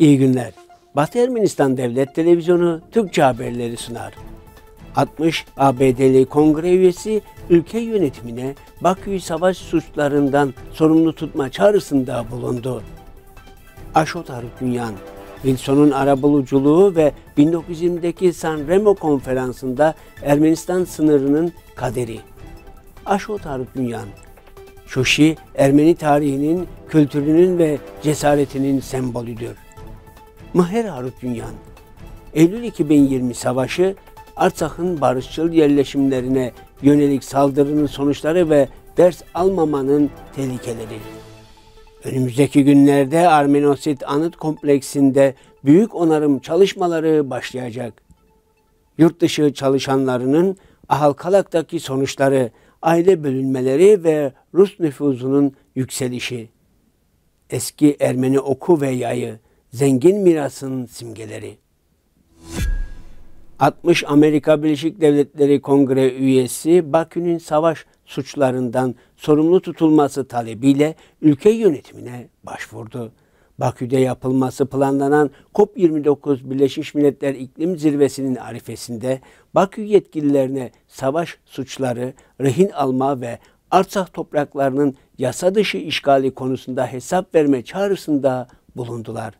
İyi günler. Batı Ermenistan Devlet Televizyonu Türkçe haberleri sunar. 60 ABD'li kongre üyesi ülke yönetimine Bakü savaş suçlarından sorumlu tutma çağrısında bulundu. Aşot Arıkünyan, Wilson'un arabuluculuğu ve 1920'deki Remo konferansında Ermenistan sınırının kaderi. Aşot Arıkünyan, Şuşi Ermeni tarihinin, kültürünün ve cesaretinin sembolüdür. Maher Arut Dünyan. Eylül 2020 savaşı Artsak'ın barışçıl yerleşimlerine yönelik saldırının sonuçları ve ders almamanın tehlikeleri. Önümüzdeki günlerde Armenosit Anıt Kompleksinde büyük onarım çalışmaları başlayacak. Yurt dışı çalışanlarının Ahalkalak'taki sonuçları, aile bölünmeleri ve Rus nüfuzunun yükselişi. Eski Ermeni oku ve yayı, zengin mirasın simgeleri. 60 Amerika Birleşik Devletleri Kongre üyesi Bakü'nün savaş suçlarından sorumlu tutulması talebiyle ülke yönetimine başvurdu. Bakü'de yapılması planlanan COP29 Birleşmiş Milletler İklim Zirvesi'nin arifesinde Bakü yetkililerine savaş suçları, rehin alma ve arsah topraklarının yasa dışı işgali konusunda hesap verme çağrısında bulundular.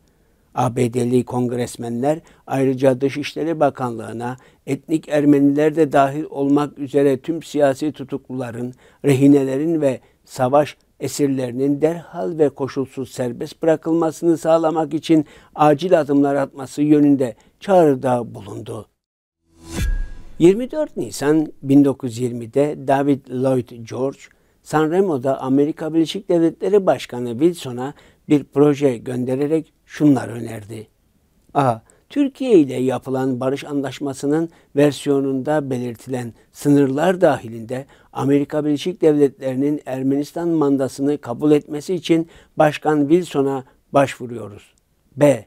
ABD'li kongresmenler ayrıca Dışişleri Bakanlığı'na etnik Ermeniler de dahil olmak üzere tüm siyasi tutukluların, rehinelerin ve savaş esirlerinin derhal ve koşulsuz serbest bırakılmasını sağlamak için acil adımlar atması yönünde çağrıda bulundu. 24 Nisan 1920'de David Lloyd George, San Remo'da Amerika Birleşik Devletleri Başkanı Wilson'a bir proje göndererek şunlar önerdi. A. Türkiye ile yapılan barış anlaşmasının versiyonunda belirtilen sınırlar dahilinde Amerika Birleşik Devletleri'nin Ermenistan mandasını kabul etmesi için Başkan Wilson'a başvuruyoruz. B.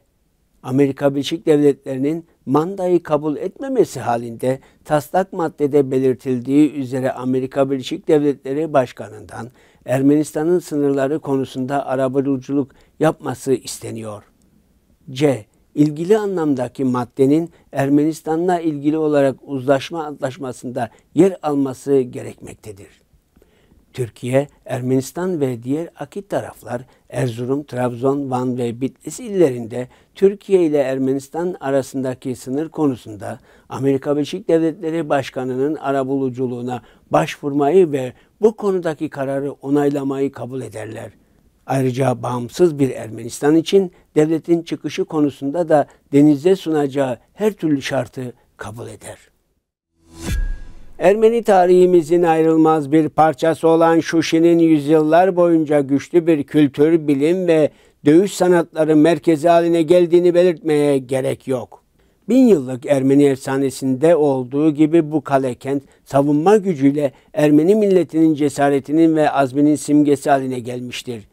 Amerika Birleşik Devletleri'nin mandayı kabul etmemesi halinde taslak maddede belirtildiği üzere Amerika Birleşik Devletleri Başkanı'ndan Ermenistan'ın sınırları konusunda arabuluculuk yapması isteniyor. C. İlgili anlamdaki maddenin Ermenistan'la ilgili olarak uzlaşma antlaşmasında yer alması gerekmektedir. Türkiye, Ermenistan ve diğer akit taraflar Erzurum, Trabzon, Van ve Bitlis illerinde Türkiye ile Ermenistan arasındaki sınır konusunda Amerika Birleşik Devletleri Başkanı'nın arabuluculuğuna başvurmayı ve bu konudaki kararı onaylamayı kabul ederler. Ayrıca bağımsız bir Ermenistan için devletin çıkışı konusunda da denize sunacağı her türlü şartı kabul eder. Ermeni tarihimizin ayrılmaz bir parçası olan Şuşi'nin yüzyıllar boyunca güçlü bir kültür, bilim ve dövüş sanatları merkezi haline geldiğini belirtmeye gerek yok bin yıllık Ermeni efsanesinde olduğu gibi bu kale kent savunma gücüyle Ermeni milletinin cesaretinin ve azminin simgesi haline gelmiştir.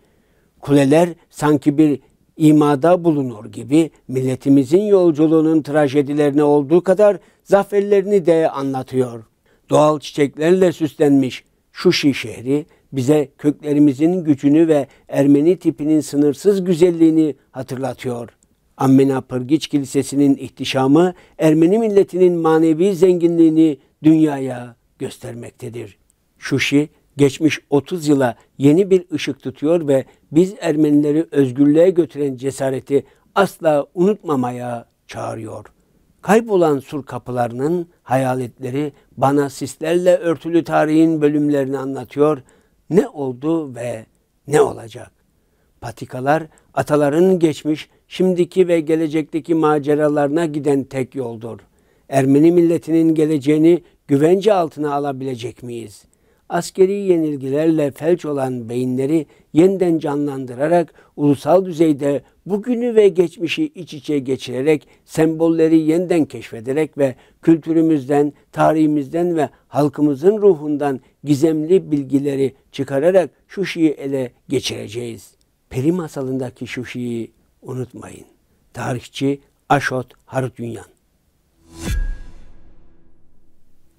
Kuleler sanki bir imada bulunur gibi milletimizin yolculuğunun trajedilerine olduğu kadar zaferlerini de anlatıyor. Doğal çiçeklerle süslenmiş Şuşi şehri bize köklerimizin gücünü ve Ermeni tipinin sınırsız güzelliğini hatırlatıyor.'' Ammena Pırgiç Kilisesi'nin ihtişamı Ermeni milletinin manevi zenginliğini dünyaya göstermektedir. Şuşi geçmiş 30 yıla yeni bir ışık tutuyor ve biz Ermenileri özgürlüğe götüren cesareti asla unutmamaya çağırıyor. Kaybolan sur kapılarının hayaletleri bana sislerle örtülü tarihin bölümlerini anlatıyor. Ne oldu ve ne olacak? Patikalar ataların geçmiş şimdiki ve gelecekteki maceralarına giden tek yoldur. Ermeni milletinin geleceğini güvence altına alabilecek miyiz? Askeri yenilgilerle felç olan beyinleri yeniden canlandırarak ulusal düzeyde bugünü ve geçmişi iç içe geçirerek sembolleri yeniden keşfederek ve kültürümüzden, tarihimizden ve halkımızın ruhundan gizemli bilgileri çıkararak Şuşi'yi ele geçireceğiz. Peri masalındaki Şuşi'yi unutmayın. Tarihçi Aşot Harutyunyan.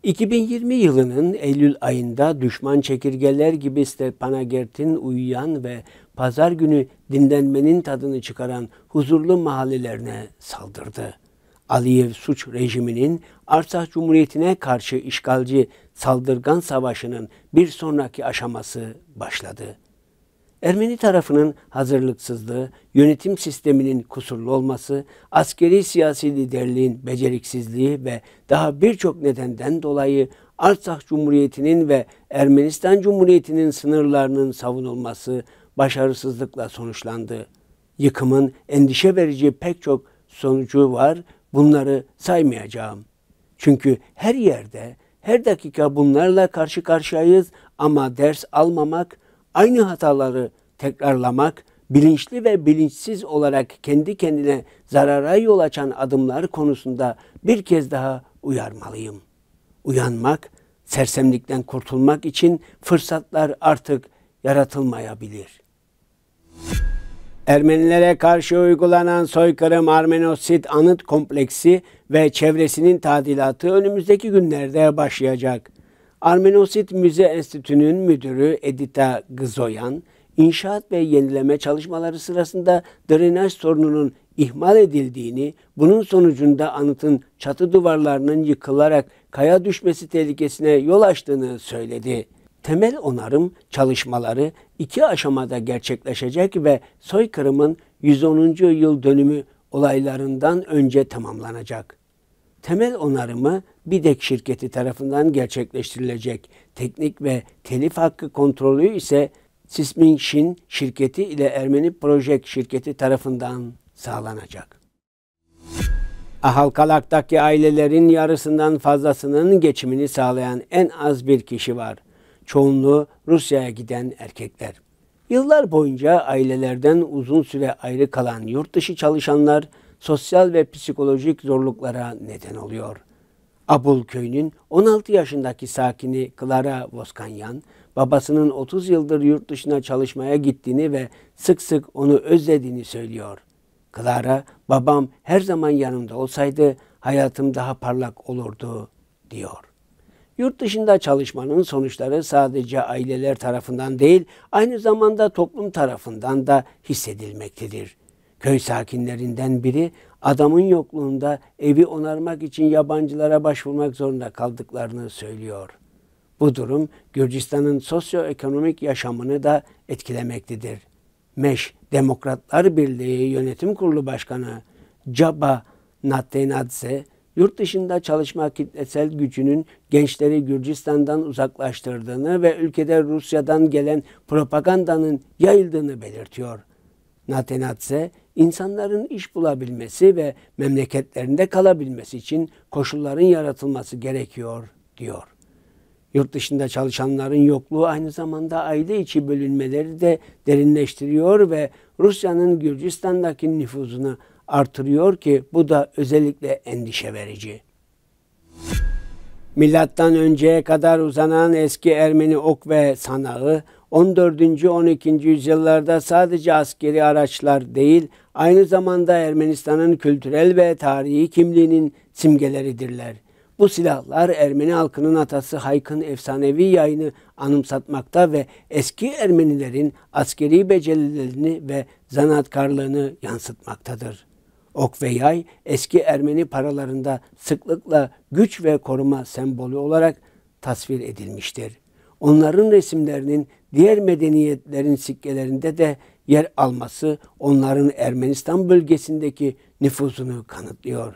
2020 yılının Eylül ayında düşman çekirgeler gibi Stepanagert'in uyuyan ve pazar günü dinlenmenin tadını çıkaran huzurlu mahallelerine saldırdı. Aliyev suç rejiminin Arsak Cumhuriyeti'ne karşı işgalci saldırgan savaşının bir sonraki aşaması başladı. Ermeni tarafının hazırlıksızlığı, yönetim sisteminin kusurlu olması, askeri siyasi liderliğin beceriksizliği ve daha birçok nedenden dolayı Artsakh Cumhuriyeti'nin ve Ermenistan Cumhuriyeti'nin sınırlarının savunulması başarısızlıkla sonuçlandı. Yıkımın endişe verici pek çok sonucu var. Bunları saymayacağım. Çünkü her yerde, her dakika bunlarla karşı karşıyayız ama ders almamak aynı hataları tekrarlamak, bilinçli ve bilinçsiz olarak kendi kendine zarara yol açan adımlar konusunda bir kez daha uyarmalıyım. Uyanmak, sersemlikten kurtulmak için fırsatlar artık yaratılmayabilir. Ermenilere karşı uygulanan soykırım Armenosit anıt kompleksi ve çevresinin tadilatı önümüzdeki günlerde başlayacak. Armenosit Müze Enstitüsü'nün müdürü Edita Gızoyan, inşaat ve yenileme çalışmaları sırasında drenaj sorununun ihmal edildiğini, bunun sonucunda anıtın çatı duvarlarının yıkılarak kaya düşmesi tehlikesine yol açtığını söyledi. Temel onarım çalışmaları iki aşamada gerçekleşecek ve soykırımın 110. yıl dönümü olaylarından önce tamamlanacak. Temel onarımı BİDEK şirketi tarafından gerçekleştirilecek. Teknik ve telif hakkı kontrolü ise Sismin Şin şirketi ile Ermeni Project şirketi tarafından sağlanacak. Ahalkalak'taki ailelerin yarısından fazlasının geçimini sağlayan en az bir kişi var. Çoğunluğu Rusya'ya giden erkekler. Yıllar boyunca ailelerden uzun süre ayrı kalan yurt dışı çalışanlar sosyal ve psikolojik zorluklara neden oluyor.'' Abul köyünün 16 yaşındaki sakini Clara Voskanyan, babasının 30 yıldır yurt dışına çalışmaya gittiğini ve sık sık onu özlediğini söylüyor. Clara, babam her zaman yanımda olsaydı hayatım daha parlak olurdu, diyor. Yurt dışında çalışmanın sonuçları sadece aileler tarafından değil, aynı zamanda toplum tarafından da hissedilmektedir. Köy sakinlerinden biri adamın yokluğunda evi onarmak için yabancılara başvurmak zorunda kaldıklarını söylüyor. Bu durum Gürcistan'ın sosyoekonomik yaşamını da etkilemektedir. MEŞ Demokratlar Birliği Yönetim Kurulu Başkanı Caba Natenadze, yurt dışında çalışma kitlesel gücünün gençleri Gürcistan'dan uzaklaştırdığını ve ülkede Rusya'dan gelen propagandanın yayıldığını belirtiyor. Natenadze, insanların iş bulabilmesi ve memleketlerinde kalabilmesi için koşulların yaratılması gerekiyor diyor. Yurt dışında çalışanların yokluğu aynı zamanda aile içi bölünmeleri de derinleştiriyor ve Rusya'nın Gürcistan'daki nüfuzunu artırıyor ki bu da özellikle endişe verici. Milattan önceye kadar uzanan eski Ermeni ok ve sanağı 14. 12. yüzyıllarda sadece askeri araçlar değil, aynı zamanda Ermenistan'ın kültürel ve tarihi kimliğinin simgeleridirler. Bu silahlar Ermeni halkının atası Hayk'ın efsanevi yayını anımsatmakta ve eski Ermenilerin askeri becerilerini ve zanaatkarlığını yansıtmaktadır. Ok ve yay eski Ermeni paralarında sıklıkla güç ve koruma sembolü olarak tasvir edilmiştir. Onların resimlerinin diğer medeniyetlerin sikkelerinde de yer alması onların Ermenistan bölgesindeki nüfuzunu kanıtlıyor.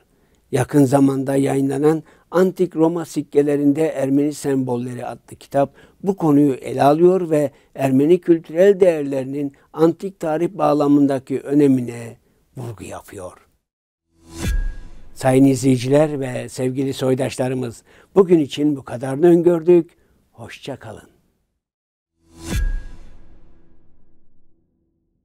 Yakın zamanda yayınlanan Antik Roma sikkelerinde Ermeni sembolleri adlı kitap bu konuyu ele alıyor ve Ermeni kültürel değerlerinin antik tarih bağlamındaki önemine vurgu yapıyor. Sayın izleyiciler ve sevgili soydaşlarımız bugün için bu kadarını öngördük. Hoşça kalın.